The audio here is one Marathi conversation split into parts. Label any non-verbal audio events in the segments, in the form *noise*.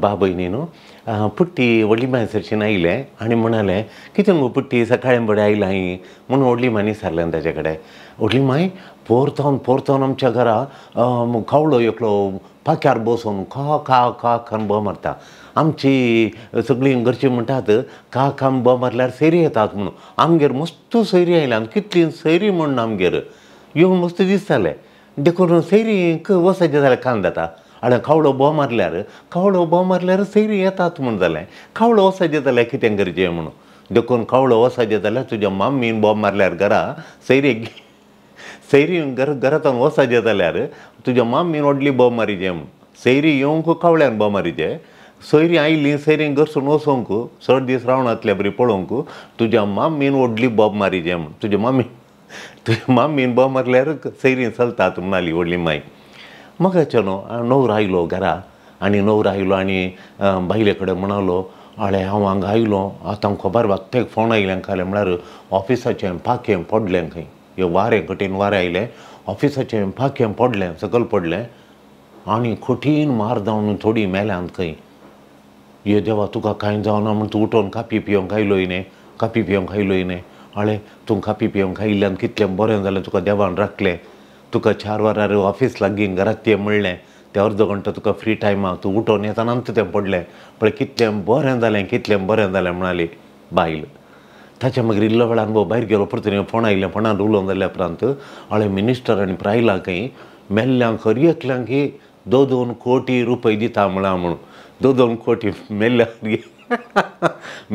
भावा भयणी न्हू पुट्टी व्हडली मायसरशीन आयले आणि म्हणाले कितें गो पुट्टी सकाळीं बडे आयलां म्हणून व्हडली मायनी सारल्यान ताजे कडेन व्हडली माय पोरतावन आमच्या घरा कावळो एकलो पाक्यार बसून खा खा खा खान बो मारता आमची सगळीं घरची म्हणटात का खान बो मारल्यार सैरी येतात म्हणून आमगेर मस्त सैरी आयल्या कितली सैरी म्हणून आमगेर यो मस्त दिसतालें देखून सैरी वसायचे जाल्यार कान जाता आनी खावडो बोमारल्यार बो बोमारल्यार सैर येतात म्हण जालें खावडो वसाचें जाल्यार कितें करचें म्हणून देखून खावडो वसाचें जाल्यार तुज्या मामीन बोब मारल्यार घरा घे सैरी घर घरांतून वसाचें जाल्यार तुज्या मामीन व्हडली बोब मारी जेम सैरी येवंक कावळ्यान मारी जे सोयरी आयली सैरीन घरसून वचोंक चड दीस रावणांतल्या बरी पळोवंक तुज्या मामीन व्हडली बोब मारी जेम तुजे मामी तुज्या मामीन बो मारल्यार सैरीन चलतात म्हणाली व्हडली माई मग चलो नऊ राहिलो घरा आणि नऊ राहिलो आणि बायले कडेन म्हणालो हळे हांव हांगा आयलो आतां खबर ते फोन आयल्यांक खालें म्हळ्यार ऑफिसाचें पाखें पडलें खंय हे वारें कठीण वारें आयलें ऑफिसाचें पाखें पडलें सकल पडलें आनी कठीण मार जावन थोडी मेल्यान खंय हे देवा तुका कांय जावना म्हूण तूं उठोवन कापी पियोंक खायलो इने कापी पियोंक खायलो इने हळे तूं कापी पियोंक आयिल्ल्यान कितलें बरें जालें तुका देवान राखलें तुका चार वरार ऑफीस लागीं घरात ते म्हणलें ते अर्द घंटा तुका फ्री टायमा तूं उठोवन येताना आमचें तें पडलें पळय कितलें बरें जालें कितलें बरें जालें म्हणाली बायल ताच्या मागीर इल्लो वेळा अनुभव भायर गेलो परतून फोंड आयलें फोंडान उलोवन जाल्या उपरांत आले मिनिस्टर आनी प्रायलांकय मेल्ल्यांक हर एकल्यांक दोन दोन कोटी रुपये दिता म्हणा म्हणून दोन दोन कोटी मेल्ल्या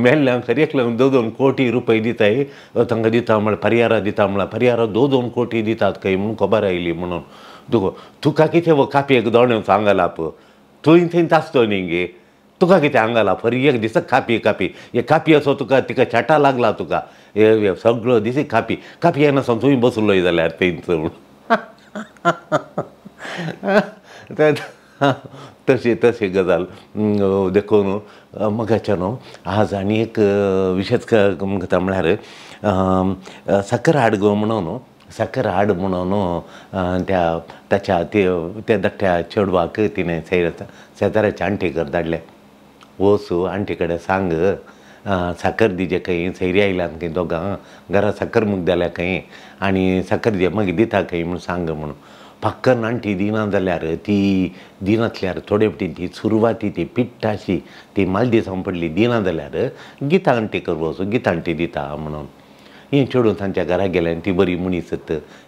ಮೇಲೆ ನಾವು ಸರಿಯಕ್ಲ दोन कोटी रुपये ಕೋಟಿ ರೂಪಾಯಿ ದೀತಾಯಿ ತಂಗ ದೀತಾಮಳ ಪರಿಹಾರ ದೀತಾಮಳ ಪರಿಹಾರ ದೋದು ಒಂದು कोटी ದೀತಾತ್ ಕೈ ಮುಣ ಕೊಬ್ಬರ ಇಲ್ಲಿ म्हणून तुका तुका कितें वो एक दोणे सांगला लाप तूं थंय तासतो न्ही तुका कितें हांगा लाप हरी एक दिसा कापी कापी हे कापी असो तुका तिका छाटा लागला तुका हे सगळो दिस कापी कापी येना सोन तुवें बसलो जाल्यार थंयच तशी *laughs* तशी गजाल देखो न्हू मगाच्या न्हू आज आनी एक विशेष कथा साखर हाड गो म्हणून न्हू साखर हाड म्हणून त्या ताच्या ते त्या धट्ट्या चेडवाक तिणें सै शेजाराच्या आंटीकर धाडल्या वसू आंटी सांग साखर दिजे खंय सैरी आयल्यान खंय दोगां घरा साखर मुग जाल्या खंय आनी साकर दिजे मागीर दिता खंय म्हूण सांग म्हणून फाक्कन नाटी दिना जाल्यार ती थोडे थोडेफटीन ती सुरवाती ती पिट्टाशी ती मालदी पडली दिना जाल्यार ज्या गीतांटी करून गीता तांच्या घरा सरा आनी ती बरी मनीस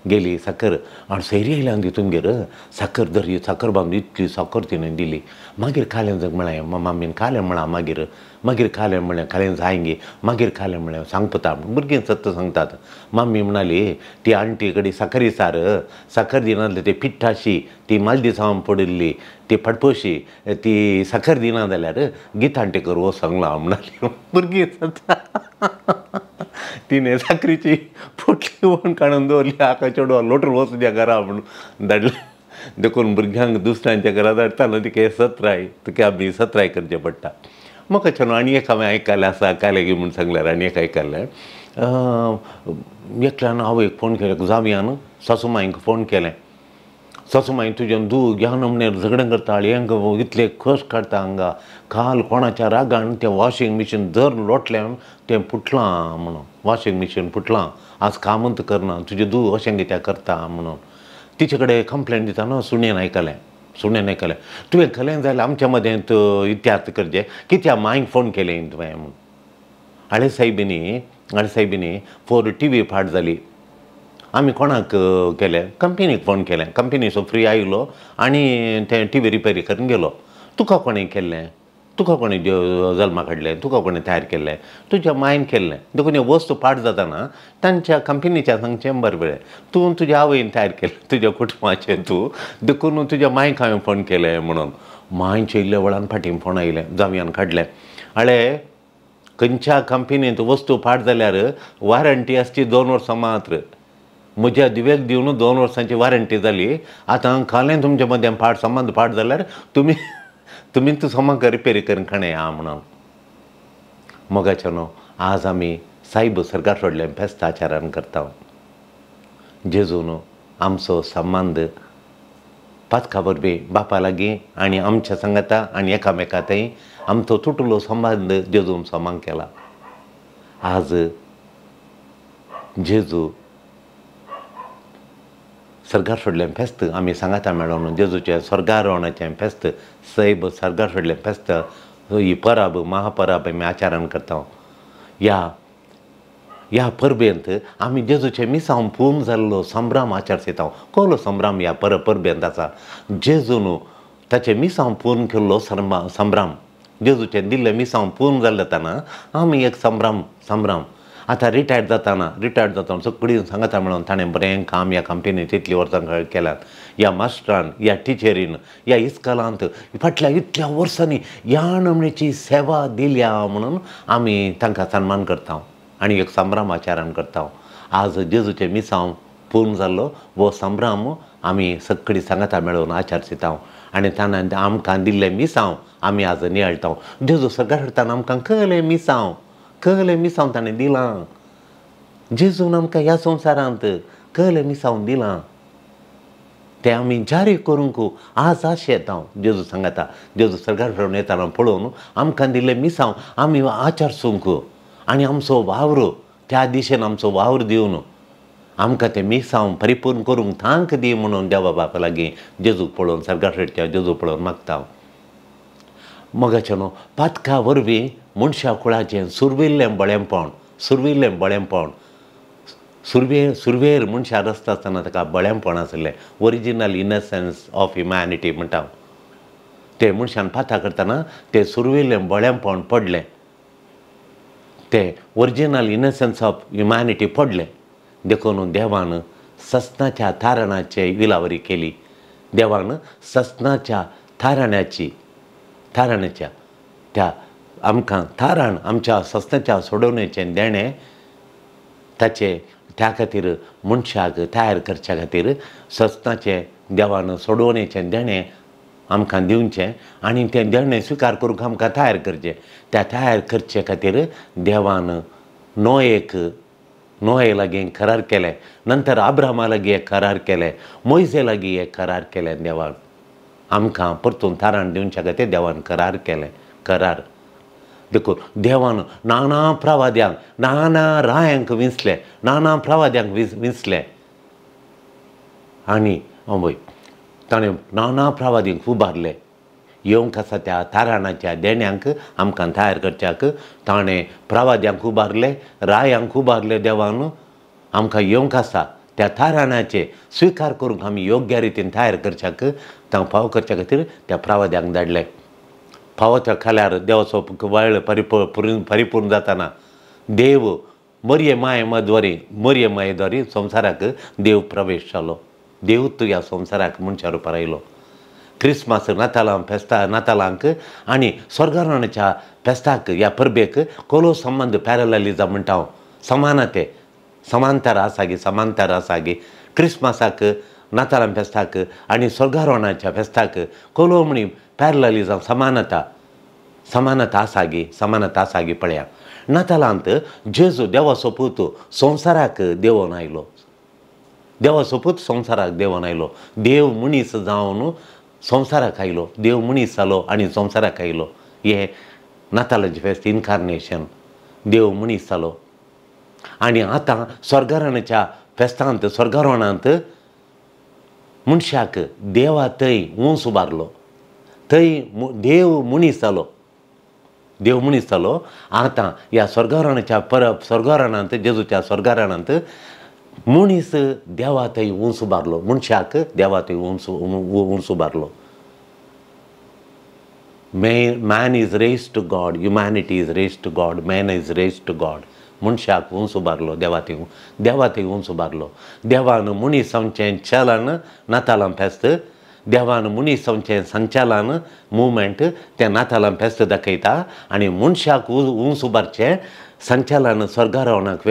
गेली साखर आणि आयल्या हांव तितून गेर साखर धरी साखर बांदून इतली साखर तिने दिली मागीर खालें जग कालं मम्मीन खालें कालं मागीर मागीर खालें म्हळ्यार खालें जायंगे मागीर खालें सांगता सांगपता भुरगीं सत्त सांगतात मम्मी म्हणाली ती आंटी कडेन साखरी सार साखर दिना ते पिठ्ठाशी ती मालदी मालदिसांव पडिल्ली ती फडपोशी ती साखर दिना जाल्यार गीत करू वो सांगलां म्हणाली भुरगीं सत्ता *laughs* तिने साखरेची पोटली ओन काडून दवरली आका चेडवा लोटून वस घरा म्हणून धाडलें देखून भुरग्यांक दुसऱ्यांच्या घरा धाडटा न्हू तिका सत्राय तुका आमी सत्राय करचें पडटा मग వచ్చాను आणि ఆమె కళాస కాలేజీ ముందు సంగలారు అనేక ఐకాలే ना हांव एक फोन केला सासू सासूमाईक फोन केलें सासूमाई तुज्यान दू ह्या म्हणे झगडं करता हें इतले खस काढता हांगा काल कोणाच्या रागान तें वॉशिंग मशीन जर लोटलें तें फुटलां म्हणून वॉशिंग मशीन फुटलां आज कामंत करना तुझे दू अशें कित्याक करता म्हणून तिचे कडेन कंप्लेन न्हू सुणेन आयकलें सुणें केलें तुवें केलें जाल्यार आमच्या मदें इतिहास की कित्या मांयक फोन केले तुवें म्हणून हाळे सायबिनी फोर टी व्ही फाट झाली आम्ही कोणाक केले कंपनीक फोन केलें कंपनीचो फ्री आयलो आणि तें टी व्ही रिपेरी करून गेलो तुका कोणी केले तुका कोणी जल्मा काढले तुका कोणी तयार केले तुज्या मायन केले देखून हे वस्तू पाठ जाताना तांच्या कंपनीच्या सांग चेंबर वेळें तूं तुज्या आवयन तयार केलें तुज्या कुटुंबाचे तूं देखून तुज्या मायक हांवें फोन केले म्हणून मांयचे इल्ल्या वळान फाटीं फोन आयले जावयान काडलें अळे खंयच्या कंपनींत वस्तू फाट जाल्यार वॉरंटी आसची दोन वर्सां मात्र म्हज्या दिवेक दिवन दोन वर्सांची वॉरंटी जाली आतां कालें तुमच्या मदें फाट संबंद पाड जाल्यार तुमी तुम्ही सोमाक रिपेरी करून खाणे या म्हणून न आज आम्ही साईब सरकार सोडले फेस्त आचारान करता जेजून आमचो संबंध पातखाबर बी बापा लागीं आणि आमच्या संगता आणि एकामेकातय आमचो तुटलो संबंध जेजून समान केला आज जेजू सरगारफोडले फेस्त आमी सांगाता मेळोन जेजूचे स्वर्गार वणाचें फेस्त सैब सरगारफोडले फेस्त ही परब महापरब आमी आचारण करता ह्या ह्या परबेंत आमी जेजूचे मिसांव पूर्ण जाल्लो संभ्राम आचरसिता कोलो संभ्राम ह्या पर परबेंत आसा जेजून ताचे मिसांव पूर्ण केल्लो संभ्राम जेजूचे दिल्ले मिसांव पूर्ण जाल्ले तेन्ना आमी एक संभ्राम संभ्राम आता रिटायर्ड जाताना रिटायर्ड जाताना सगळी सांगता मेळोन ताणें बरें काम ह्या कंपनीन तितली वर्सां केल्यात ह्या मास्टरान ह्या टिचरीन ह्या इस्कलांत फाटल्या इतल्या वर्सांनी ह्या नमणेची सेवा दिल्या म्हणून आमी तांकां सन्मान करता आनी एक आचारण करता आज जेजूचे मिसांव पूर्ण जाल्लो वो संभ्राम आमी सगळी सांगता मेळोवन आचारचिता आनी ताणें आमकां दिल्लें मिसांव आमी आज नियाळटा जेजू सगळ्या हाडटाना आमकां कळ्ळें मिसांव कले मी s दिला tanedila. Jezunam या ea సంసారాంత căile mi s-au dila. जारी करू को आजा शेताओं जेजू संगता जेजू सरकार फिर येताना पळोवन आमकां कंदिल्ले मिसांव आमी आचार सुंकू आणि आमचो वावर त्या दिशेन आमचो वावर देऊन आमकां तें मिसांव परिपूर्ण करूंक थांक दी म्हणून देवा बापा लागीं जेजूक पळोवन सरकार फेटच्या जेजू पळोवन मागता मगाच्या न्हू पातका वरवीं ಮುನ್ಷಾಕುಳಾಚೆನ್ ಸುರ್ವಿಲ್ಲೆಂ ಬಳೆಂಪಾವण सुर्विल्लें बळेंपण सुर्वे सुरवेर मनशा रचता आसतना ताका बळेंपण आसलें ओरिजिनल इनसन्स ऑफ ह्युमॅनिटी म्हणटा ते मनशान पाता करतना ते सुर्वेल्लें बळेंपण पडले ते ओरिजिनल इनसन्स ऑफ ह्युमॅनिटी पडले देखून देवान सस्नाच्या थारणाचे विलावरी केली देवान सस्नाच्या थारण्याची थारण्याच्या त्या आमकां थारण आमच्या संस्थेच्या सोडवणेचें देणें ताचे त्या खातीर मनशाक तयार करच्या खातीर संस्थाचें देवान सोडोवणेचें देणें आमकां दिवचें आनी तें देणें स्विकार करूंक आमकां तयार करचें त्या तयार करचे खातीर देवान नोयेक नोये लागीं करार केले नंतर आब्रामा लागीं एक करार केले मोयजे लागीं एक करार केले देवान आमकां परतून थारण दिवच्या खातीर देवान करार केले करार देखून देवान नाना प्रवाद्यांक नाना रायांक विंचले नाना प्रवाद्यांक विंच विंचले आनी पळय ताणें नाना प्रवादींक उबारले येवंक आसा त्या तारणाच्या देण्यांक आमकां तयार करच्याक ताणें प्रवाद्यांक उबारले रायांक उबारले देवान आमकां येवंक आसा त्या थाराणाचे स्विकार करूंक आमी योग्य रितीन तयार करच्याक तांकां फाव करच्या खातीर त्या प्रवाद्यांक धाडलें फावाच्या खाल्यार देव सोप परिप परिपूर्ण परिपूर्ण जाताना देव बरे मायेमाद्वारे बरे मायेद्वारे संवसाराक देव प्रवेश जालो देवूच ह्या संवसाराक मनशा रुपार आयलो क्रिस्मस नातालां फेस्ता नातालांक आनी स्वर्गाराणाच्या फेस्ताक ह्या परबेक कोलो संबंद पॅरलिजम म्हणटा हांव समानते समांतर आसागी समांतर आसागी क्रिस्मसाक नातालां फेस्ताक आणि स्वर्गारोणाच्या फेस्ताक कोलो म्हणी पॅरलालिझम समानता समानता सामानता सा पळया न जे जो देवा सोपूत संसारात देवून देवा सोपूत संसारात देवून आयो देव मुनीस जाऊन संसारात आयो देव मुस झाला आणि संसारात आहिलं हे नचे फेस्त इनकारनेशन देव मुनीस झा आणि आता स्वर्गर्णच्या फेस्त स्वर्गर्णात मनशाख देवा तंस उभारल थंय देव मनीस जालो देव मनीस जालो आतां ह्या स्वर्गारणाच्या परब स्वर्गारणांत जेजूच्या स्वर्गारणांत मुनीस देवा थंय उंच उबारलो मनशाक देवा थंय उंच उंच उबारलो may man is raise to God humanity is raise to God man is raise to God मनशाक उंच उबारलो देवा थंय देवा थंय उंच उबारलो देवान मुनीस आमचें चलन नातालां फेस्त मुनी संचे संचालन मुवमेंट त्या नाथाला फेस्त दाखयता आणि मनशाक उंच उबारचें संचालन स्वर्गारोहणाक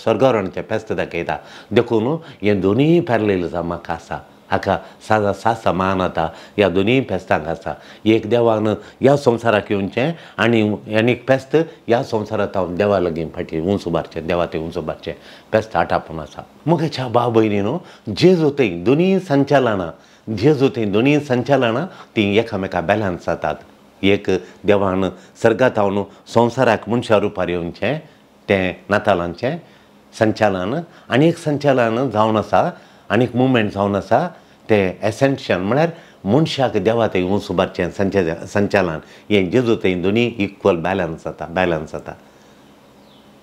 स्वर्गारोहणाचे फेस्त दाखयता देखून हे दोनीय पॅरलेल म्हाका आसा हाका सा सा समान जाता ह्या दोनीय फेस्तांक आसा एक देवान ह्या संवसाराक येवचें आनी आनीक फेस्त ह्या संसारात हांव देवा लागीं फाटी उंच उबारचें देवा ते उंच उबारचे फेस्त आटापून आसा छा भाव भयणी न्हू जेजू थंय दोनीय संचालना ध्येय जो दोन्ही संचालनां ती एकामेका बॅलन्स जातात एक देवान सर्गात हावन संवसाराक मनशा रुपार येवचें ते नातालांचें संचालन आणि एक संचालन जावन आसा आनीक मुवमेंट जावन आसा ते एसेन्शन म्हळ्यार मनशाक देवा ते वंस सुबारचे संच संचालन हें जेजू ते दोनी इक्वल बॅलन्स जाता बॅलन्स जाता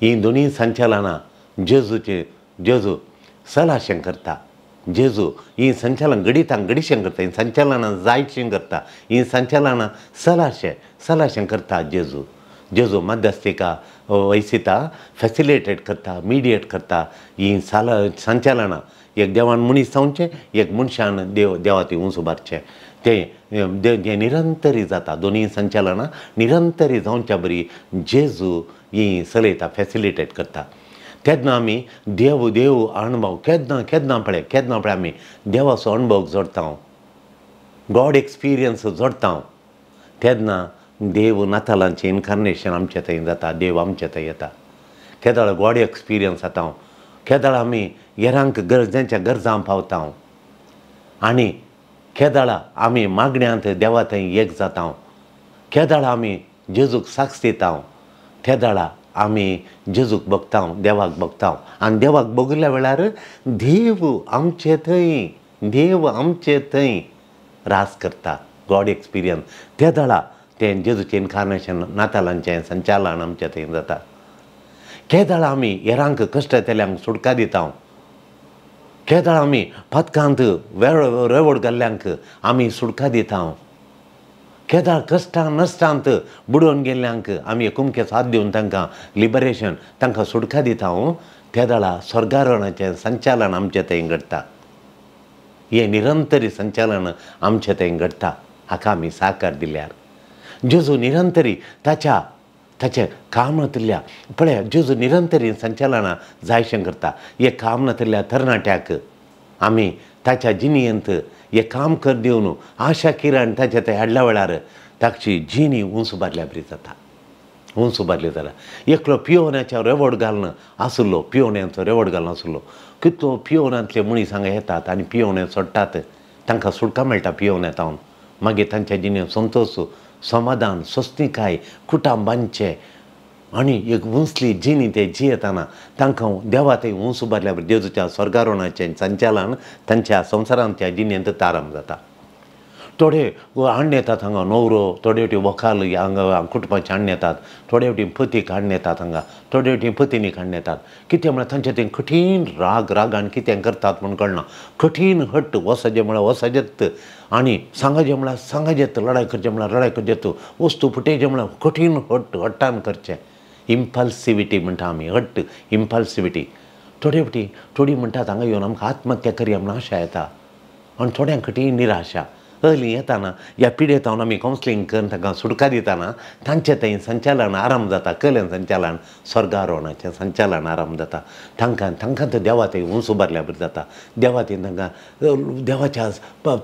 ही दोनी संचालनां जेजूचे जेजू सलाशें करता जेजू संचालन ಜೇಜು ಈ करता ಗಡಿತಾಂಗ್ ಗಡಿಶಂಕರ್ತ ಈ करता ಜಾಯ್ಶಂಕರ್ತ ಈ सलाशे सलाशें करता जेजू जेजू मध्यस्थिका वैसिता फॅसिलिटेट करता मिडियेट करता ही साल संचालनां एक देवान मनीस जावचें एक मनशान देव देवाती उंच उबारचें तें जे निरंतरी जाता दोन्ही संचालनां निरंतरी जावच्या बरी जेजू ही चलयता फैसिलिटेट करता केदना आमी देव देव अणभव केदना केदना पळय केदना पळय आमी देवाचो अणभव जोडता गोड गॉड एक्सपिरियन्स जोडता केदना तेदना देव नातालांचें इन्कार्नेशन आमचे थंय जाता देव आमचे थंय येता केदळ गॉड एक्सपिरियन्स जाता हांव केदळ आमी येरांक गरजेच्या गरजा पावता आनी केदळा आमी मागण्यांत देवा थंय एक जाता हांव केदळा आमी जेजूक साक्ष दिता हांव आमी जेजूक बगता देवाक बगता आणि देवाक बघल्या वेळार देव आमचे थंय देव आमचे थंय रास करता गॉड एक्सपिरियन्स ते दळा ते जेजूचे इन्कार्नेशन नातालांचे संचालन आमच्या थंय जाता केदळा आमी येरांक कश्ट तेल्यांक सुटका दिता केदळा आमी पथकांत वेळ रेवड आमी सुटका दिता केदार कश्टां नश्टांत बुडोवन गेल्ल्यांक आमी एकुमके साथ दिवन तांकां लिबरेशन तांकां सुटका दिता हांव हो. केदळा स्वर्गारोहणाचें संचालन आमचे थंय घडटा हे निरंतरी संचालन आमचे थंय घडटा हाका आमी साकार दिल्यार जेजू निरंतरी ताच्या ताचे कामनांतल्या पळय जेजू निरंतरी संचालना जायशें करता हे कामनांतल्या तरणाट्याक आमी ताच्या जिणयेंत काम कर दिवन किरण किरण ते हाडल्या वेळार ताकची जिनी उंच उबारल्या बरी जाता उंच उबारली जाता एकलो पियोनाच्या रेवड घालना आसलो पियोन्यांचो रेवड घालून आसलो कितलो पियोनांतले मनीस हांगा येतात आणि पियोने सोडटात तांकां सुटका मेळटा पियोने तावन मागीर तांच्या जिणेंत संतोष समाधान स्वस्तिकाय कुटांबांचे आणि एक उंचली जिणी ते जी येताना तांकां देवा ते उंच उबारल्या देजूच्या स्वर्गारोणाचें संचालन तांच्या संवसारान त्या जिणेंत तारम जाता थोडे हाडून येतात हांगा नवरो थोडे वटेन वखाल हांगा कुटुंबाचे हाडून येतात थोडे वटेन पतीक हाडून येतात हांगा थोडे वटेन पतिनीक हाडून येतात कितें म्हळ्यार तांचे ते कठीण राग रागान कितें करतात म्हूण कळना कठीण हट्ट जे म्हळ्यार वसाजेत आनी जे म्हळ्यार सांगाजेत लडाय करचे म्हळ्यार लढाय करचें वस्तू जे म्हळ्यार कठीण हट्ट हट्टान करचें इम्पल्सिविटी म्हणटा आमी हट्ट इम्पल्सिविटी थोडे फटी थोडी म्हणटात हांगा येवन आमकां आत्महत्या म्हण आशा येता आनी थोड्यांक कटी निराशा अली येताना ह्या पिडे हांव आमी कावन्सिलींग करून तांकां सुटका दिताना तांचे थंय संचालन आराम जाता कलेन संचालन स्वर्गारोहणाचें संचालन आराम जाता तांकां तांकां तर देवा थंय उंच उबारल्या बरें जाता देवा थंय तांकां देवाच्या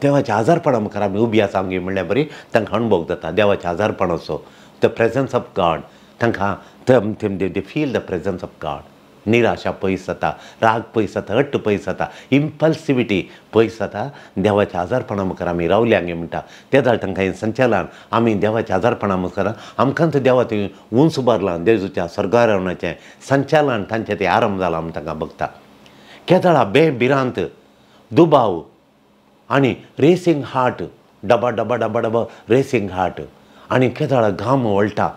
देवाच्या आजारपणा मुखार आमी उबी आसा आमगे म्हणल्यार बरी तांकां अणभोग जाता देवाच्या आजारपणाचो द प्रेजन्स ऑफ गॉड तांकां them them they feel the presence of God निराशा पयस जाता राग पयस जाता हट्ट पयस जाता इम्पल्सिविटी पयस जाता देवाच्या आजारपणा मुखार आमी रावले गे म्हणटा ते जाल्यार तांकां संचालन आमी देवाच्या आजारपणा मुखार आमकां थंय देवा थंय उंच उबारलां देजूच्या स्वर्गा संचालन तांचें तें आरंभ जालां आमी तांकां भोगता केदळा बे भिरांत दुबाव आनी रेसींग हार्ट डबा डबा डबा डबा रेसींग हार्ट आनी केदळा घाम वळटा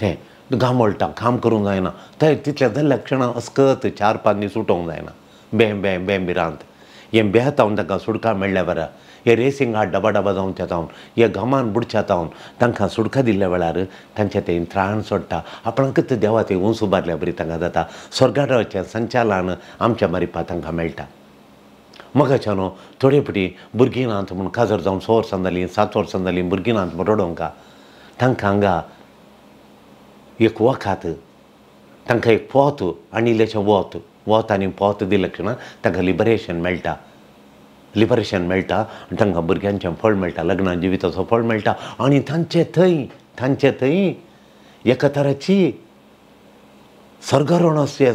तें घामोळटा घाम करूंक जायना थंय तितल्या थंय लक्षणां अस्कत चार पांच दीस उठोंक जायना बें बें बें भिरांत हे बेहतावन तांकां सुडका मेळ्ळ्या वेळार हे रेसिंग रेसिंगाक डबा डबा जावन चेतावन हे घमान बुडशेतावन तांकां सुडका दिल्ल्या वेळार तांच्या ते त्राण सोडटा आपणाकच देवा ते उंच उबारल्या बरी तांकां जाता स्वर्गाटाचें संचालन आमच्या मारिपा तांकां मेळटा म्हाका न्हू थोडे फावटी भुरगीं नात म्हूण काजर जावन स वर्सां जालीं सात वर्सां जालीं भुरगीं नात म्हूण रडोंका तांकां हांगा एक वखात तांकां एक पोत आनी इल्लेशें वत वत आनी पोत दिलें ना तांकां लिबरेशन मेळटा लिबरेशन मेळटा आनी तांकां भुरग्यांचें फळ मेळटा लग्ना जिविताचो फळ मेळटा आनी तांचे थंय तांचे थंय एका तराची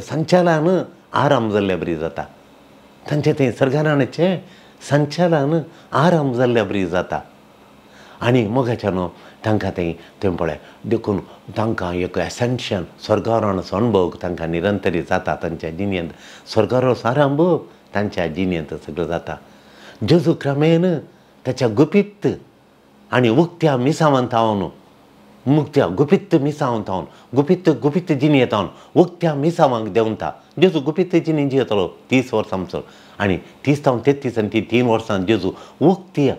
संचालन आराम जाल्ल्या बरी जाता तांचे थंय सर्गराणाचें संचालन आराम जाल्ल्या बरी जाता आनी मोगाच्यानो तांकां तें तुवें पळय देखून तांकां एक एसेन्शन स्वर्गारो अणभव तांकां निरंतरी जाता तांच्या जिणेंत स्वर्गारो सार अणभव तांच्या जिणेंत सगळो जाता जेजू क्रमेन त्याच्या गुपित्त आणि उक्त्या मिसावन थावन मुक्त्या गुपित्त मिसावन थावन गुपित्त गुपित्त जिणी येतावन उक्त्या मिसावांक देंवता जेजू गुपित जिणी जियेतलो तीस आमचो आनी तीस थावन तेत्तीस आनी ती तीन वर्सां जेजू उक्त्या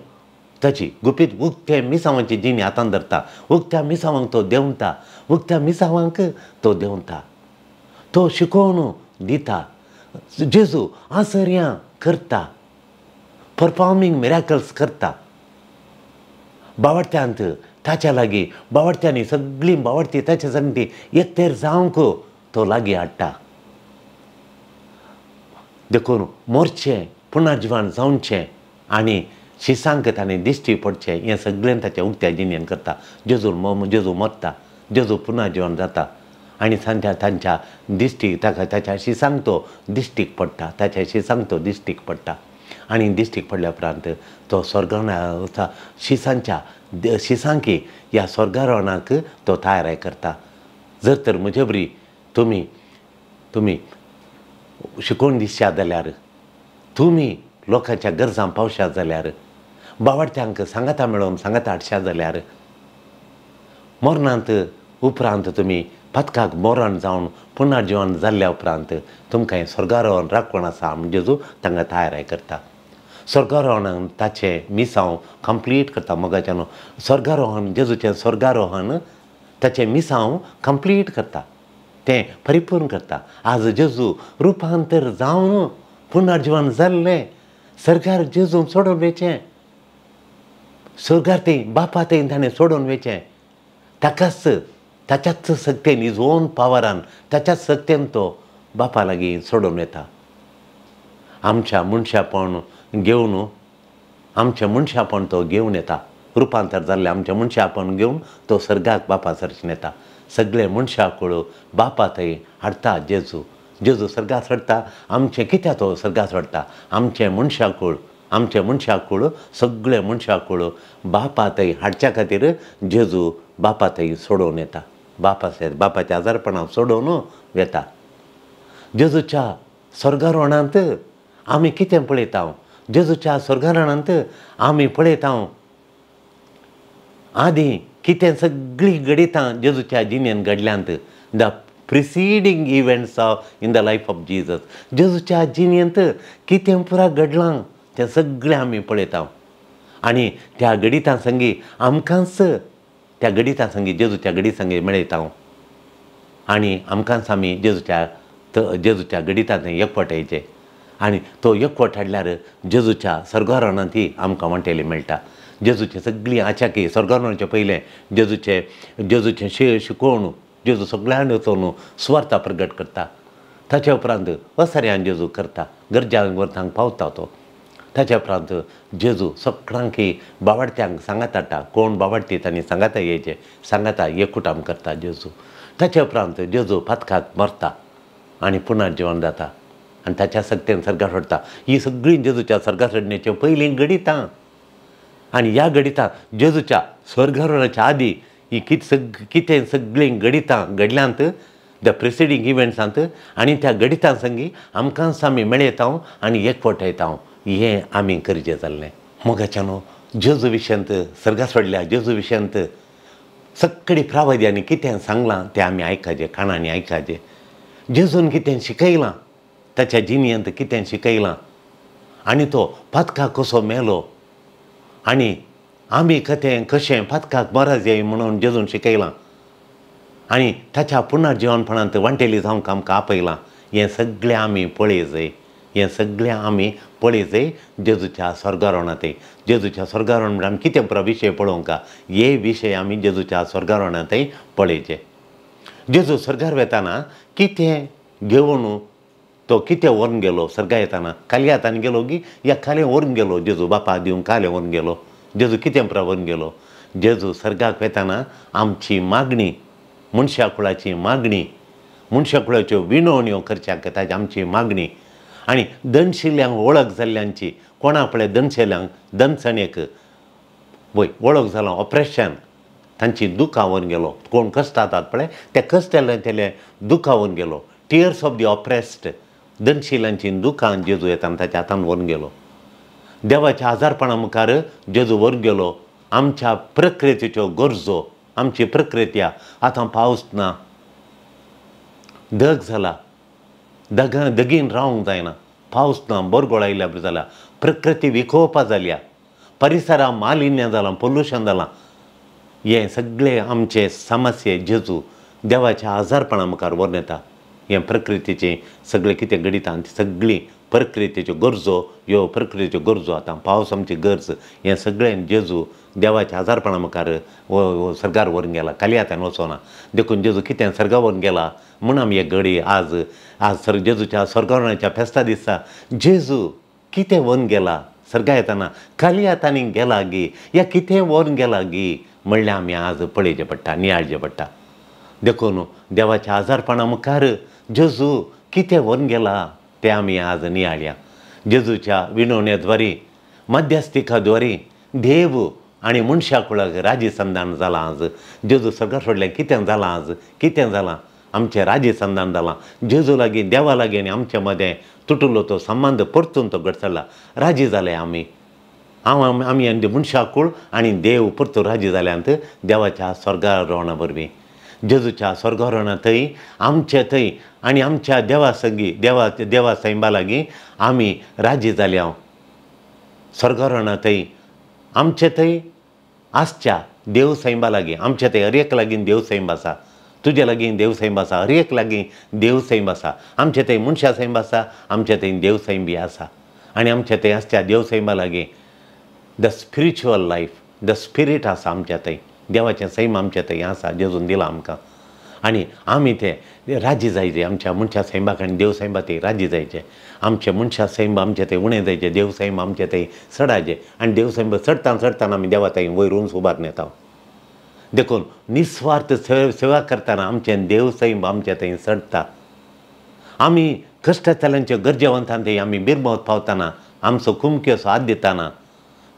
त्याची गुपित उक्ते मिसवांची जिणी हातात धरता उकत्या तो देवता उकत्या मी दवता तो तो शिकवण दिता जेजू आसर्या करता परफॉर्मिंग मिरॅकल्स करता बावडत्यांत ताच्या लागी बावडत्यांनी सगळी बावडती त्याच्या एक एकतेर जावंक तो लागी हाडटा देखून मोरचे पुनर्जीवन जावचे आणि शिसांक आनी दिश्टी पडचे हें सगळें ताचे उक्त्या जिणेन करता जेजू म जेजू मरता जेजू पुन्हा जिवन जाता आणि सांध्या तांच्या दिश्टी ताका ताच्या शिसांक तो दिश्टीक पडटा ताच्या शिसांक तो दिश्टीक पडटा आनी दिश्टीक पडल्या उपरांत तो स्वर्गवणाचा शिसांच्या शिसांकी ह्या स्वर्गारोहणाक तो तयार करता जर तर म्हजे बरी तुमी तुमी शिकोवन दिसच्या जाल्यार तुमी लोकांच्या गरजां पावशात जाल्यार बावडटे सांगता मेळोवन सांगता हाडशा जाल्यार मरणांत उपरांत तुमी पथकाक मोरण जावन पुन्हा जाल्ल्या उपरांत तुमकां स्वर्गारोहण राखण आसा म्हण जेजू तांकां तयाराय करता स्वर्गारोहण ताचें मिसांव कंप्लीट करता मोगाच्यान स्वर्गारोहण जेजूचें स्वर्गारोहण ताचें मिसांव कंप्लीट करता तें परिपूर्ण करता आज जेजू रुपांतर जावन पुनर्जीवन जाल्लें सरकार जेजू वेचें ಸ್ವರ್ಗಾರ್ತಿ ताणें सोडून वेचे ताकाच त्याच्याच सक्तेन इज ओन पावरान त्याच्याच सक्तेन तो बापा लागी सोडून येता आमच्या मनशापण घेवन आमच्या मनशापण तो घेवन येता रुपांतर झाले आमच्या मनशापण घेवन तो सर्गाक बापा सरसून येता सगळे मनशाकूळ बापा थंय हाडटा जेजू जेजू स्वर्गास सोडटा आमचे कित्या तो स्वर्गास सोडटा आमचे मनशाकूळ आमच्या मनशाक कुळ सगळ्या मनशाक कुळ बापा हाडच्या खातीर जेजू बापा थंय सोडोवन येता बापा बापाच्या आजारपणां सोडोवन येता जेजूच्या स्वर्गारोहणांत आमी कितें पळयता जेजूच्या स्वर्गारोहणांत आमी पळयता आदीं कितें सगळीं घडितां जेजूच्या जिणेन घडल्यांत the preceding events of in the life of Jesus जेजूच्या जिणेंत कितें पुरा घडलां ते सगळे आम्ही पळयता आणि त्या गणिता संगी आमकांच त्या गणिता संगी जेजूच्या गडीसंगी संगी मेळयता आनी आमकांच आम्ही जेजूच्या जेजूच्या एकवट एकवटायचे आणि तो एकवट हाडल्यार जेजूच्या स्वर्गारोहणांत ती आमकां वांटेली मेळटा जेजूचे सगळी आचाकी स्वर्गारोहणाचे पयलें जेजूचे जेजूचे शे शिकोवण जेजू सगळ्यांक वचून स्वार्थ प्रगट करता ताच्या उपरांत असऱ्यान जेजू करता गरजा वर्तांक पावता तो त्याच्या उपरांत जेजू सगळ्यांकी बाबडत्यांक सांगात हाडटा कोण बाबडटी ताणी सांगाता येयचे सांगाता एकुटाम करता जेजू ताच्या उपरांत जेजू पातखात मरता आनी पुनर्जीवन जाता आनी ताच्या सक्तेन सरकार सोडटा ही सगळीं जेजूच्या सरकार सोडणेचे पयलीं गडितां आनी ह्या घडितां जेजूच्या स्वर्गारोहणाच्या आदीं ही कित सग कितें सगळीं गणितां घडल्यांत द प्रिसिडींग इव्हेंट्सांत आनी त्या घडितां संगी आमकां सामी मेळयता आनी एकवट येता हें आमी करचें जाल्लें मोगाच्यानो जेजू विषयांत सर्गास सोडल्या जेजू विषयांत सगळे प्रावाद्यांनी कितें सांगलां ते आम्ही ऐकाचे खाणांनी ऐकाचे जेजून कितें शिकयलां त्याच्या जिनियंत कितें शिकयलां आणि तो पातकाक कसो मेलो आणि आम्ही कथे कशें पातकाक बरं जाय म्हणून जेजून शिकयलां आणि त्याच्या पुनर्जीवनपणांत वांटेली जाऊन आमकां आपयलां हे सगळे आम्ही पळय जाय हें सगळें आम्ही पळयतय जेजूच्या स्वर्गारोणांतय जेजूच्या स्वर्गारोण आमी विषय प्रविशय का हे विषय आम्ही जेजूच्या स्वर्गारोणांतय पळयचे जेजू स्वर्गार वेताना किती घेऊन तो किती वरून गेलो स्वर्गा येताना खाली हातान गेलो की या खाली वरून गेलो जेजू बापा देऊन खाली व्हरून गेलो जेजू कितें वरून गेलो जेजू स्वर्गाक वेताना आमची मागणी मनशाकुळाची मागणी मनशा कुळाच्यो विणवण्यो करच्याक आमची मागणी आणि दनशिल्ल्यांक वळख जाल्ल्यांची कोणा आपल्या दनशिल्यांक दनसणेक वय वळख जालो ऑपरेशन तांची दुखावून गेलो कोण कश्टातात पळय ते कश्टेले तेले दुखावन गेलो टियर्स ऑफ दी ऑप्रेस्ड दनशिलांची दुखां जेजू येता ताच्या हातान व्हरून गेलो देवाच्या आजारपणा मुखार जेजू व्हरून गेलो आमच्या प्रकृतीच्यो गरजो आमची प्रकृती आतां पावस ना दग जाला दग दगीन रावूंक जायना पावस ना बोरगोळ आयल्या बरें जाल्या प्रकृती विखोवपा जाल्या परिसरा मालिन्य जालां पोल्युशन जालां हे सगळे आमचे समस्ये जेजू देवाच्या आजारपणा मुखार वरून येता हे प्रकृतीचें सगळे कितें घडिता आनी ती प्रक्रियेच्यो गरजो ह्यो प्रक्रियेच्यो गरजो आतां पावस आमची गरज हे सगळें जेजू देवाचे आजारपणा मुखार सरकार व्हरून गेला कालियातान वचोना देखून जेजू कितें सर्गा व्हरून गेला म्हणून आमी हे घडी आज आज सर जेजूच्या स्वर्गावरणाच्या फेस्ता दिसता जेजू कितें व्हरून गेला सर्गा येताना कालियातांनी गेला गी या कितें व्हरून गेला गी म्हणल्यार आमी आज पळयचें पडटा नियाळचें पडटा देखून देवाच्या आजारपणा मुखार जेजू कितें व्हरून गेला ते आम्ही आज निहाळ्या जेजूच्या विनवण्याद्वारे मध्यस्थिकाद्वारे देव आणि मनशा राजे राजी संधान झाला आज जेजू सगळं सोडल्या कित्यान जालां आज कित्यान झाला आमचे राजी संधान झाला जेजू लागीं देवा लागीं आणि आमच्या मध्ये तुटलो तो संबंध परतून तो गडचडला राजी झाले आम्ही आम्ही आमी आनी आणि आनी देव परतो राजी झाल्यानंतर देवाच्या स्वर्गार जेजूच्या स्वर्गोहरणा थंय आमचे थंय आनी आमच्या देवा सगी देवा देवा सैमा लागीं आमी राजी जाल्या स्वर्गोहरणा थंय आमचे थंय आसच्या देव सैमा लागीं आमचे थंय हरेक लागीं देव सैम आसा तुजे लागीं देव सैम आसा हरेक लागीं देव सैम आसा आमचे थंय मनशा सैम आसा आमचे थंय देव सैम बी आसा आनी आमचे थंय आसच्या देव सैमा लागीं the spiritual life the spirit आसा आमच्या थंय देवाचें सैम आमचें थंय आसा जेजून दिलां आमकां आनी आमी ते राजी जायचे आमच्या मनशा सैमाक आनी देव सैमा थंय जायचे आमचे मनशा सैम आमचे थंय उणें जायचे देव सैम आमचे थंय सडाजे आनी देव सैम सडता सडताना आमी देवा थंय वयर उंच उबार नेता देखून निस्वार्थ सेवा करताना आमचें देव सैम आमचे थंय चडटा आमी कश्टतल्यांच्या गरजेवंतान थंय आमी बिरबोत पावताना आमचो कुमक्यो साथ दिताना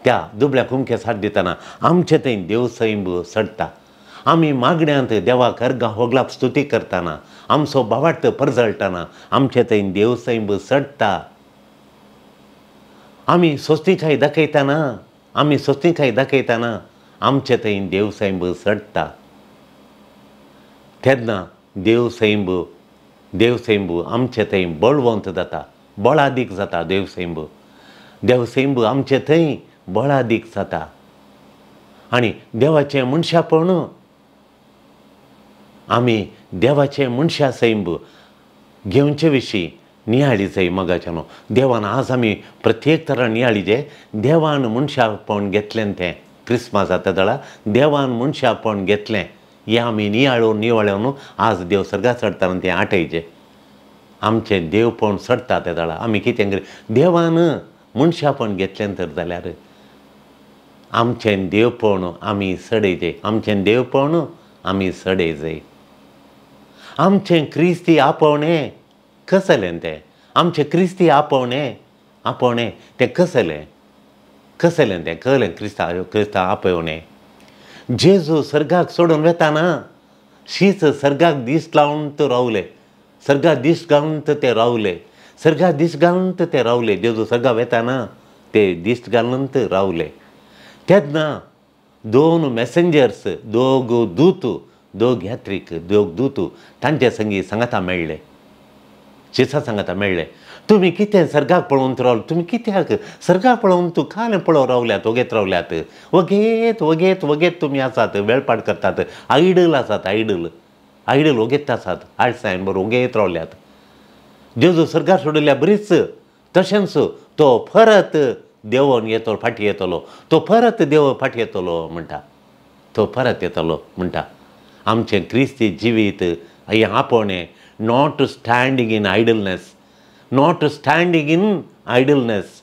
त्या दुबळ्या कुमक्या साथ देताना आमचे थंय देव सैंब सडटा आमी मागण्यांत देवा अर्घां होगलाप स्तुती करताना आमचो बावार्थ परजळताना आमचे थंय देव सडता सडटा आमी स्वस्तिकाय दाखयताना आमी स्वस्तिकाय दाखयतना आमचे थंय देव सैंब सडटा तेन्ना देव सैंब देव सैंब आमचे थंय बळवंत जाता बळादीक जाता देव सैंब देव सैंब आमचे थंय बळादीक जाता आणि देवाचे मनशापण आम्ही देवाचे मनशा सैम घेवचे विशीं नियाळी मगाच्या मगाच्या देवान आज आम्ही प्रत्येक तरान नियाळी जे देवान मनशापण घेतलें ते क्रिस्मस जाता दळा देवान मनशापण घेतलें हे आमी नियाळून निवळून आज देव सर्गा चडताना तें आमचे आमचें देवपण सडता ते दळा आमी कितें देवान मनशापण घेतलें तर जाल्यार आमचे देवपण आम्ही आमी जे आमचें देव आम्ही आमी सडयजे आमचें क्रिस्ती आपवणें कसलें तें आमचें क्रिस्ती आपवणें आपवणें तें कसलें कसलें तें कळलें क्रिस्ता क्रिस्ता आपवणें जेजू सर्गाक सोडून वेताना शीच सर्गाक दीस लावन तो रावले सर्गाक दीस घालून ते रावले सर्गा दीस घालून ते रावले जेजू सर्गा वेताना ते दीस घालून रावले त्यांना दोन मॅसेंजर्स दोग दूत दोग यात्रीक दोग दूत त्यांच्या संगी सांगाता मेळ्ळे शिसा सांगाता मेळ्ळे तुम्ही किती सर्गाक पळोवन रावले तुमी कित्याक सर्गाक पळोवन तूं कालें रावल्यात वगेत रावल्यात वगेत वगेत वगेत तुमी आसात वेळपाट करतात आयडल आसात आयडल आयडल वगेत आसात आळसायन बरोबर वगेत रावल्यात जेजू सरकार सोडल्या बरीच तशेंच तो परत देवोन येतलो फाटी येतलो तो परत देव फाटी येतलो म्हणटा तो परत येतलो म्हणटा आमचें क्रिस्ती जिवीत हें आपोणें not standing in idleness not standing in idleness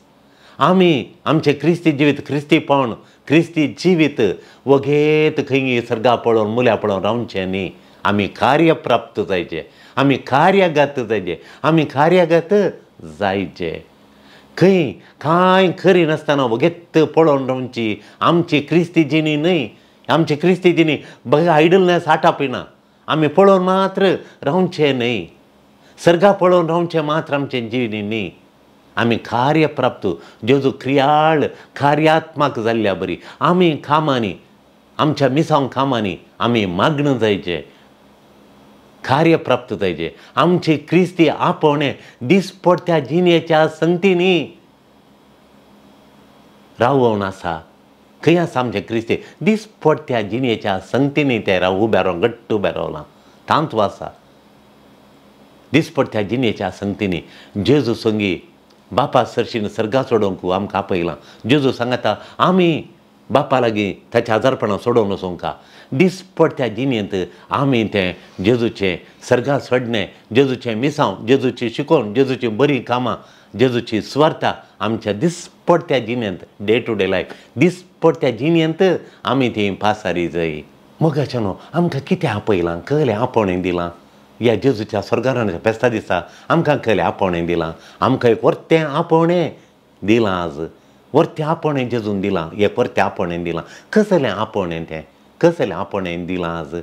आमी आमचें क्रिस्ती जिवीत क्रिस्तीपण क्रिस्ती जिवीत वगेत खंय सर्गा पळोवन मुल्या पळोवन रावचें न्ही आमी कार्यप्राप्त जायचे आमी कार्यगत जायचे आमी कार्यगत जायचे खंय कांय खरी नासतना वगेत पळोवन रावची आमची जिणी न्हय आमची जिनी बघा आयडलनेस आटा पिना आमी पळोवन मात्र रावचे न्हय सर्गा पळोवन रावचे मात्र आमचे जिणी न्ही आमी कार्यप्राप्त जेजू क्रियाळ कार्यात्मक जाल्ल्या बरी आमी कामांनी आमच्या मिसांक कामांनी आमी मागणं जायचे कार्य प्राप्त जायचे आमची क्रिस्ती आपण दिसपट त्या जिनेच्या संतींनी राहून आसा खंय आसा आमचे क्रिस्ती दिसपट त्या जिनेच्या संगतींनी ते राहू उबे रावन गट्ट उबे रावलां तांचो आसा दिसपट त्या जिनेच्या संगतींनी जेजू संगी बापा सरशीन सर्गा सोडवंक आमकां आपयलां जेजू सांगाता आमी बापा लागीं ताच्या आजारपणां सोडोवन दिसपटत्या पडत्या जिणेंत आमी ते जेजूचें सर्गा सोडणे जेजूचे मिसांव जेजूची शिकोवन जेजूची बरीं कामां जेजूची स्वार्था आमच्या दिसपटत्या जिणेंत डे टू डे लायफ दिसपट्या पडत्या जिणेंत आमी तीं पासारी जायी मग अशें न्हू आमकां कितें आपयलां कळलें आपोवणें दिलां ह्या जेजूच्या स्वर्गारान फेस्ता दिसा आमकां कळलें आपोवणें दिलां आमकां एक वरते आपोवणें दिलां आज वरते आपोवणें जेजून दिलां एक वरते आपोवणें दिलां कसलें आपोवणें तें कसं आपोणे दिला आज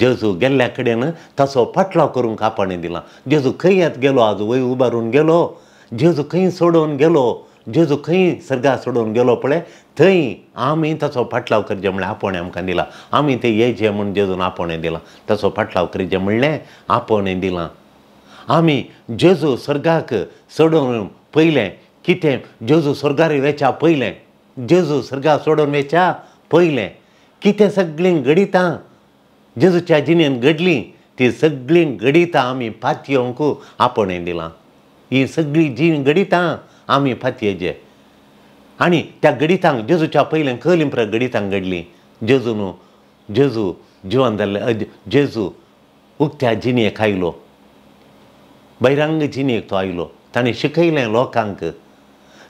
जेजू गेल्ल्या कडेन ताचो करून करूंक दिला जेजू खंय गेलो आज वय उबारून गेलो जेजू खं सोडून गेलो जेजू खं सर्गा सोडून गेलो पळय थंय आम्ही ताचो पाटलाव करचें म्हणजे आपोणें आमकां दिलां आमी तें येचें म्हूण जेजून आपोणें दिलां तसो पाटलाव करचें म्हणलें आपोणें दिलां आमी जेजू स्वर्गाक सोडून पहिले कितें जेजू स्वर्गार वेच्या पहिले जेजू स्वर्गा सोडून वेचा पहिले की ते सगळें जेजूच्या जिणेन घडली ती सगळीं घडितां आमी फातयेवंक आपणें दिलां ही सगळीं जीण घडितां आमी फातयेचे आनी त्या घडितांक जेजूच्या पयलें प्र घडितांक घडली जेजू न्हू जेजू जिवन जाल्ले जेजू उक्त्या जिणेक आयलो बैरांग जिणेक तो आयलो ताणें शिकयलें लोकांक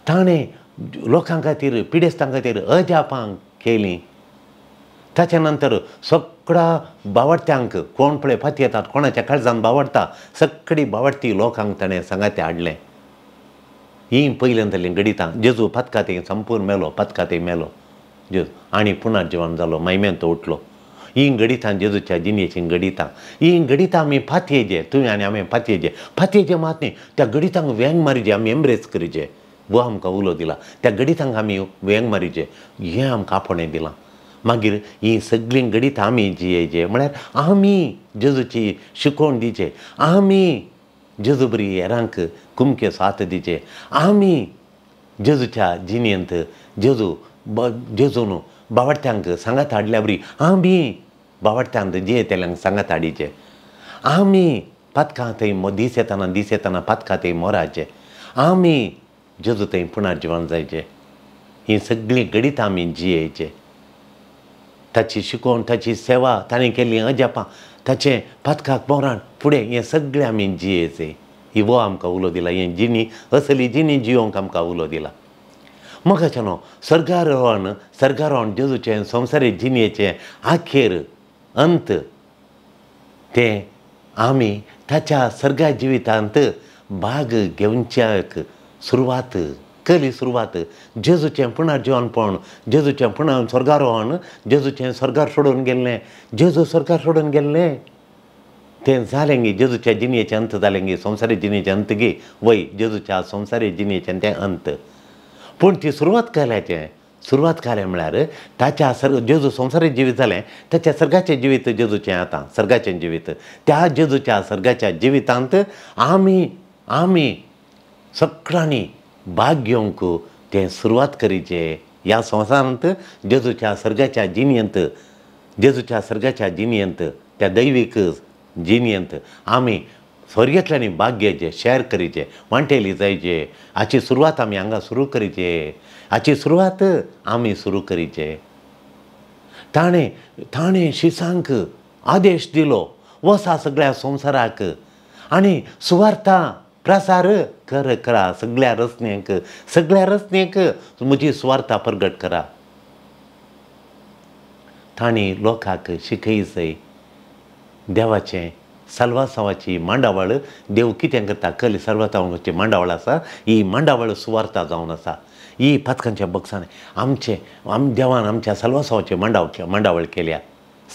ताणें लोकां खातीर पिडेस्तां खातीर अजापांक केलीं ताच्या नंतर सगळा बावडत्यांक कोण पळय फात येतात कोणाच्या काळजान बावडटा सगळी बावडती लोकांक ताणें सांगाते हाडलें ही पयल्यान जाल्लीं गडितां जेजू पातकातें संपूर्ण मेलो पातकातें मेलो जेजू आनी पुनर्जिवन जालो मैमेन तो उठलो ही गडितां जेजूच्या जिनेची गडितां ही गडितां आमी फातयेजे तुवें आनी आम्ही फातयेजे फातयेचे मात न्ही त्या गडितांक व्यंग मारिजे आमी एम्ब्रेस करिजे वो आमकां उलो दिला त्या गडितांक आमी व्यंग मारिजे हें आमकां आपोणें दिलां मागीर ही सगळीं घडीत आमी जियेचे म्हळ्यार आमी जेजूची शिकोवण दिचे आमी जेजू बरी हेरांक कुमके साथ दिचे आमी जेजूच्या जिणेंत जेजू ब जेजून बावड्यांक सांगात हाडल्या बरी आमी बावड्यांत जियेतेल्यांक सांगात हाडिचे आमी पातकां थंय दीस येताना दीस येताना पातकां थंय मोराचे आमी जेजू थंय पुनर्जीवन जायचे ही सगळीं घडीत आमी जियेचे ताची शिकोवण ताची सेवा ताणें केल्ली अजापां ताचें पथकाक पोराण फुडें हें सगळें आमी जियेचे इवो आमकां उलो दिला हें जिणी असली जिणी जियोंक आमकां उलो दिला म्हाका च्यानो सर्गार रोवन सर्गार रोवन जेजूचें आखेर अंत ते आमी ताच्या सर्गा जिवितांत भाग घेवच्याक सुरवात कली सुरुवात जेजूचे पुन्हा जीवनपण पण Pon, Jezu स्वर्गार până सोडून सरकार सोडून सरकार सोडून सरकार सोडून Jezu गे sodon जेजूच्या जिनेचे अंत गे संसारी जिनेचे अंत गे वय जेजूच्या संसारी जिनेचे ते अंत पण ती सुरुवात केल्याचे सुरवात केल्या म्हळ्यार ताच्या सर्ग जेजू संसार जिवीत झाले त्याच्या सर्गाचे जिवीत जेजूचे आता सर्गाचे जिवीत त्या जेजूच्या सर्गाच्या जिवितांत आमी आमी सगळ्यांनी भाग घेवंक ते सुरुवात करीचे या संसारांत जेजूच्या सर्गाच्या जिनयंत जेजूच्या सर्गाच्या जिनयंत त्या दैवीक जिनयंत आम्ही स्वर्गांतल्यानी भाग घ्यायचे शेअर करीचे वांटेली जायचे हाची सुरुवात आम्ही हांगा सुरू करीचे हाची सुरुवात आम्ही सुरू करीचे ताणे ताणे शिसांक आदेश दिलो वसा सगळ्या संसाराक आणि सुवार्था प्रसार कर करा सगळ्या रचनेक सगळ्या रचनेक म्हजी स्वार्था प्रगट करा तांणी लोकांक शिकयसय देवाचें साल्वासांवाची मांडावळ देव कितें करता कले साल्वासांवाची मांडावळ आसा ही मांडावळ सुवार्था जावन आसा ही पथकांच्या बक्षान आमचे आम देवान आमच्या साल्वासांवाची मांडाव मांडावळ केल्या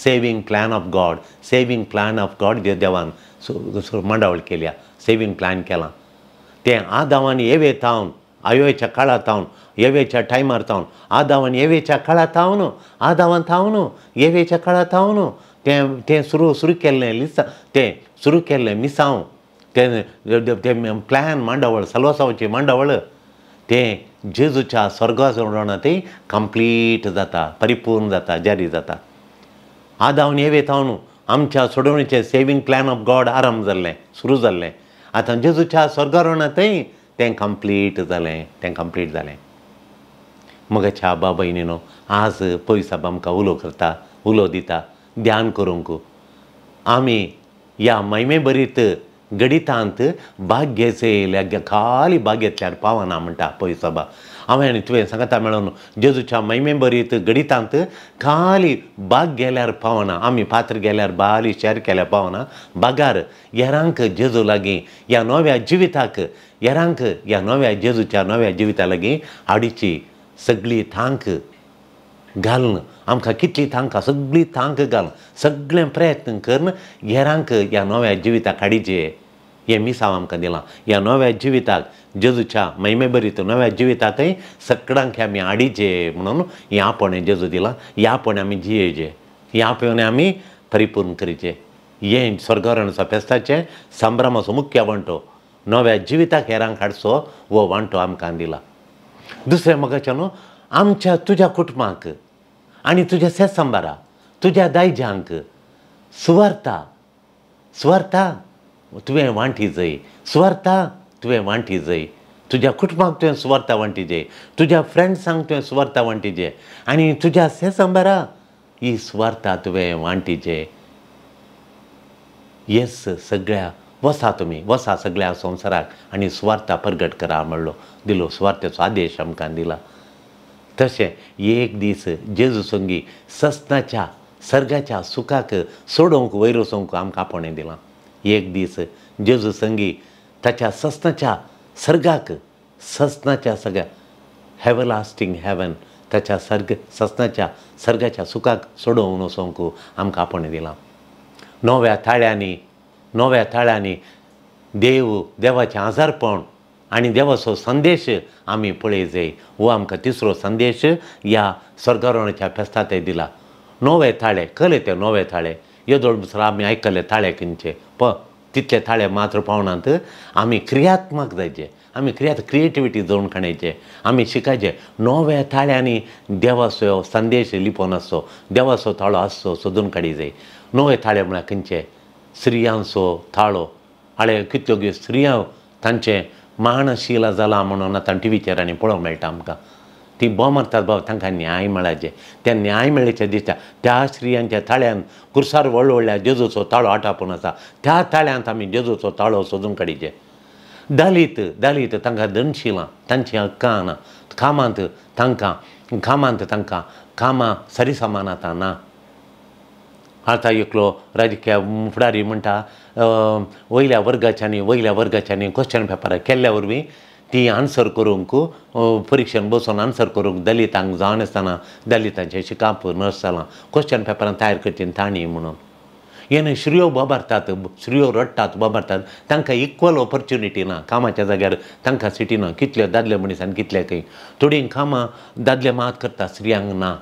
saving plan of God saving plan of God देवान मांडावळ केल्या सेविंग प्लॅन केला तें आदांवान थावन आयोवेच्या काळा थावन येवेच्या टायमार थावन आदांवान येवेच्या काळा थावन आदांवान तावन येवेच्या काळा तावन तें तें सुरू सुरू केल्लें लिसा तें सुरू केल्लें मिसांव ते तें प्लॅन मांडावळ सल्वासांवची मांडावळ तें जेजूच्या स्वर्गा जोडोना तें कंप्लीट जाता परिपूर्ण जाता जारी जाता आदावन थावन आमच्या सोडवणीचें सेविंग प्लॅन ऑफ गॉड आरंभ जाल्लें सुरू जाल्लें आतां जेजूच्या स्वर्गार रावणातय तें कंप्लीट जालें तें कंप्लीट जालें म्हगेच्या आबा भयणीनो आज पयस आबा आमकां उलो करता उलो दिता ध्यान करूंक आमी ह्या मैमे बरीत गणितांत से घेसे खाली भाग घेतल्यार पावना म्हणटा पयस तुवे ಸಂಗತ ಮೇಳನು ಜೇಜುಚ ಮೈಮೆ ಬರೀತ್ गडितांत खाली बाग गेल्यार पावना आम्ही पात्र गेल्यार बाली शेअर केल्यार पावना बागार येरांक जेजू लागी या नव्या जिविताक येरांक या नव्या जेजूच्या नव्या जिविता लागीं हाडीची सगळी थांक घालून आमकां कितली थांका सगळी थांक घालून सगळे प्रयत्न करून येरांक या नव्या जिविताक हाडिचे हें मिसाव आमकां दिलां या नव्या जिविताक जजूच्या ಮೈಮೆ नव्या नव्या ಜಿವಿತಾಕೈ सकडांक आमी आडीचे म्हणून या आपणे जेजू दिला हे आम्ही आमी जियेचे या आपणे आम्ही परिपूर्ण करीचे हे स्वर्गरणचा फेस्ताचे संभ्रमाचो मुख्य वांटो नव्या जिविताक हेरांक हाडचो वो वांटो आमकां दिला दुसरें म्हाका न्हू आमच्या तुज्या कुटुंबाक आनी तुज्या सेसांबारा तुज्या दायज्यांक सुवार्ता सुवार्ता तुवें वांटी जय सुवार्ता तुवें वांटी जाय तुज्या कुटुंबाक तुवें सुवार्ता जय तुज्या फ्रेंड्सांक तुवें सुवार्ता जे आनी तुज्या सेसांबारा ही सुवार्ता तुवें जे येस सगळ्या वसा तुमी वसा सगळ्या संवसाराक आनी सुवार्ता परगट करा म्हणलो दिलो सुवार्थेचो आदेश आमकां दिला तशें एक दीस जेजू संगी सस्नाच्या सर्गाच्या सुखाक सोडोवंक वयर वचोंक आमकां आपोणें दिलां एक दीस जेजू संगी त्याच्या ससनाच्या सर्गाक ससनाच्या सगळ्या लास्टिंग हॅवन त्याच्या सर्ग ससनाच्या सर्गाच्या सुखाक सोडोवन वसोंकू आमकां आपण दिला नव्या थाळ्यांनी नव्या थाळ्यांनी देव देवाचें आजारपण आनी देवाचो संदेश आमी पळय जाय हो आमकां तिसरो संदेश ह्या स्वर्गारोणाच्या ते दिला नवे थाळे कले ते नवे थाळे येदोळ दुसरो आमी आयकले थाळे खंयचे प तितले थाळे मात्र पावणात आम्ही क्रियात्मक जायचे आम्ही क्रियात क्रिएटिविटी जोडून खाण्याचे आम्ही शिकायचे नव्या थाळ्यांनी देवासो संदेश लिपोन असतो देवासो थाळो असतो सोदून काढी जाय नवे थाळे म्हळ्यार खंयचे स्त्रियांचो थाळो आळे कित्योगी स्त्रिया तांचे माणशिला झाला म्हणून आतां टी व्हीचेर आनी पळोवंक मेळटा आमकां ती मारतात बाबा तांकां न्याय मेळाचे त्या न्याय मेळाचें दिसता त्या स्त्रियांच्या थाळ्यान खुर्सार व्हडल्या जेजूचो ताळो आटापून आसा त्या ताळ्यांत आमी जेजूचो ताळो सोदून काडिचे दलीत दलीत तांकां दनशिलां तांची हक्कां ना कामांत तांकां कामांत तांकां कामां सरिसामान आतां ना आतां एकलो राजकीय फुडारी म्हणटा वयल्या वर्गाच्यांनी वयल्या वर्गाच्यांनी क्वेश्चन पेपर केल्ल्या वरवीं ती आन्सर करूंक परिक्षेन बसून आन्सर करूंक दलितांक जावन आसतना दलितांचे शिकाप नर्स जालां क्वेश्चन पेपरान तयार करतीन ताणी म्हणून येणे श्रियो बोबारतात श्रियो रडटात बोबारतात तांकां इक्वल ऑपॉर्च्युनिटी ना कामाच्या जाग्यार तांकां सिटी ना कितल्यो दादल्या मनीसान कितले थोडीं कामां दादले मात करतात स्त्रियांक ना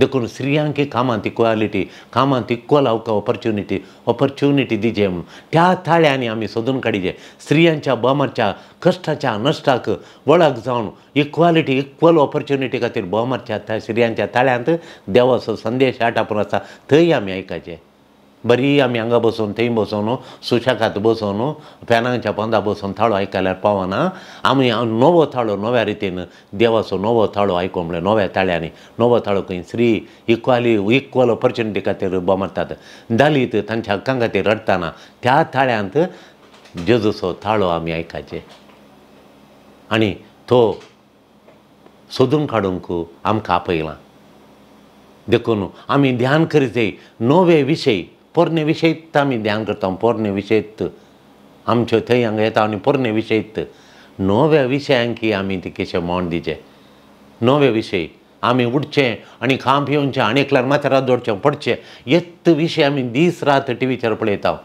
देखून స్త్రీయానికి कामांत इक्वालिटी कामांत इक्वल अवका ऑपॉर्च्युनिटी ऑपॉर्च्युनिटी दिजे म्हणून त्या थाळ्यांनी आम्ही सोदून काढिजे स्त्रियांच्या बोमारच्या कष्टाच्या अनष्टाक वळख जावन इक्वालिटी इक्वल ऑपॉर्च्युनिटी खातीर बोमारच्या स्त्रियांच्या थाळ्यांत देवाचो संदेश आटापून आसा थंय आम्ही ऐकाचे बरी आम्ही हांगा बसून थंय बसून सुशेगाद बसून फॅनांच्या पोंदा बसून थाळो आयकल्यार पावना आमी नवो थाळो नव्या रितीन देवाचो नवो थाळो आयको म्हळ्यार नव्या ताळ्यांनी नवो थाळो खंय स्त्री इक्वाली इक्वल ऑपॉर्च्युनिटी खातीर मारतात दलीत तांच्या हक्कां खातीर रडटाना त्या थाळ्यांत जेजूचो थाळो आमी आयकाचे आनी तो सोदून काडूंक आमकां आपयलां देखून आमी ध्यान करीत नवे विशय पोरणे विषयीत आमी ध्यान करता पोरणे विषयीत आमच्यो थंय हांगा येता आनी विषयीत नव्या विशयांकी आमी ती केशें मोण दिचें नवे विषयी आम्ही उठचें आणि खाम पिवचें आनी एकल्यार माथ्यार दोडचे पडचें येत विषय आम्ही दीस रात टीव्हीचेर पळयता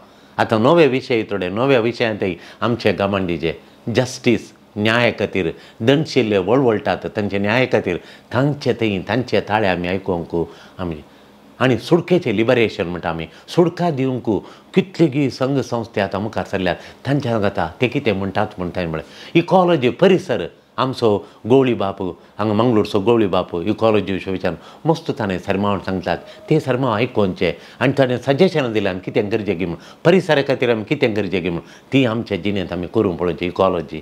आता नवे विशय थोडे नव्या विशयांतय आमचे गमंडीजे जस्टीस न्याय खातीर दंडशिल्ले वळवळटात तांचे न्याय खातीर तांचे थंय तांचे ताळे आम्ही आयकूंक आम्ही आणि सुडकेचे लिबरेशन म्हणटा आम्ही सुडका दिवंक कितलेगी संघ संस्था आता मुखार सरल्यात त्यांच्या जाता ते कितें म्हणटात म्हण तांणी इकॉलॉजी परिसर आमचो गवळी बापू हांगा मंगळूरचो गवळी बापू इकॉलॉजी विचार मस्त ताणें सरमावण सांगतात ते सरमाव आणि आनी ताणें सजेशनां दिल्यान कितें घे म्हूण परिसरा खातीर आमी कितें घे म्हूण ती आमच्या जिणेंत आमी करूंक पळोवची इकॉलॉजी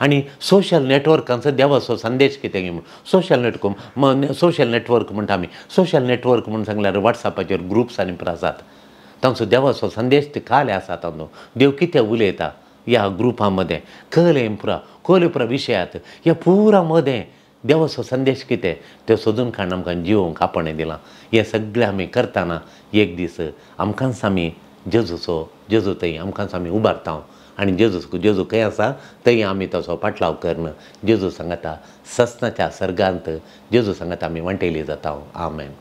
आणि सोशल नेटवर्कांचा देवाचो संदेश कितें म्हणून सोशल नेटवर्क सोशल नेटवर्क म्हणटा आम्ही सोशल नेटवर्क म्हणून सांगल्यार वॉट्सॅपाचेर ग्रुप्स आनी असतात तांचो देवासो संदेश ते काले आसा तांचो देव कितें उलयता ह्या ग्रुपा पुरा कले पुरा कोलेपुरा विशयात ह्या पुरा मध्ये देवाचो संदेश कितें ते सोदून खाण आमकां जिवंक आपणें दिलां हें सगळें आमी करताना एक दीस आमकांच आमी जेजूचो जेजू थंय आमकांच आमी उबारता आणि जेजूस जेजू खंय आसा थंय आमी तसो पाठलाव करण जेजू सांगाता सस्नाच्या सर्गांत जेजू सांगता आमी वंटेली जाता आमेन